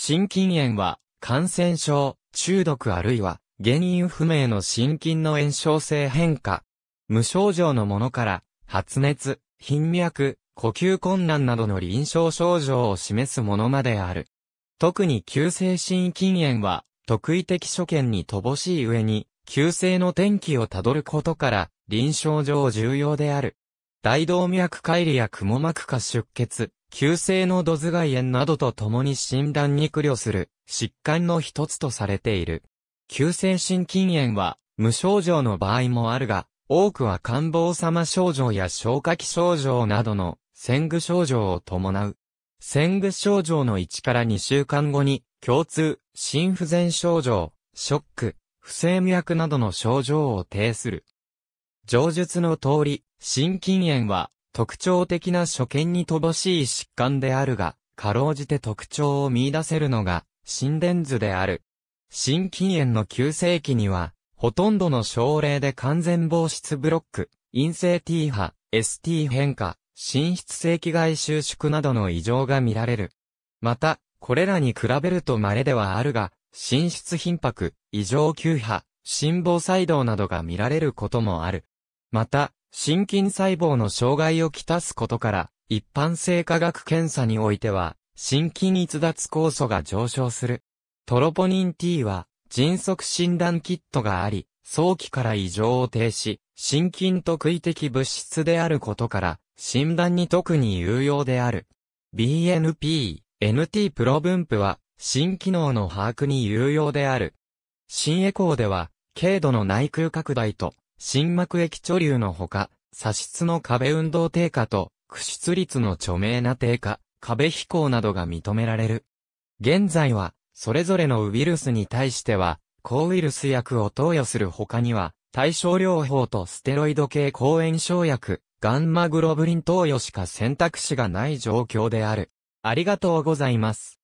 心筋炎は、感染症、中毒あるいは、原因不明の心筋の炎症性変化。無症状のものから、発熱、頻脈、呼吸困難などの臨床症状を示すものまである。特に急性心筋炎は、特異的所見に乏しい上に、急性の転機をたどることから、臨床上重要である。大動脈解離や蜘蛛膜下出血、急性の土頭蓋炎などと共に診断に苦慮する疾患の一つとされている。急性心筋炎は無症状の場合もあるが、多くは感房様症状や消化器症状などの先具症状を伴う。先具症状の1から2週間後に共通、心不全症状、ショック、不整脈などの症状を呈する。上述の通り、心筋炎は特徴的な所見に乏しい疾患であるが、かろうじて特徴を見出せるのが、心電図である。心筋炎の急性期には、ほとんどの症例で完全防湿ブロック、陰性 T 波、ST 変化、心室性気外収縮などの異常が見られる。また、これらに比べると稀ではあるが、心室頻拍、異常急波、心房細動などが見られることもある。また、心筋細胞の障害をきたすことから、一般性化学検査においては、心筋逸脱酵素が上昇する。トロポニン T は、迅速診断キットがあり、早期から異常を停止、心筋特異的物質であることから、診断に特に有用である。BNP、NT プロ分布は、心機能の把握に有用である。新エコーでは、軽度の内空拡大と心膜液貯留のほか、左室の壁運動低下と、屈出率の著名な低下、壁飛行などが認められる。現在は、それぞれのウイルスに対しては、抗ウイルス薬を投与する他には、対症療法とステロイド系抗炎症薬、ガンマグロブリン投与しか選択肢がない状況である。ありがとうございます。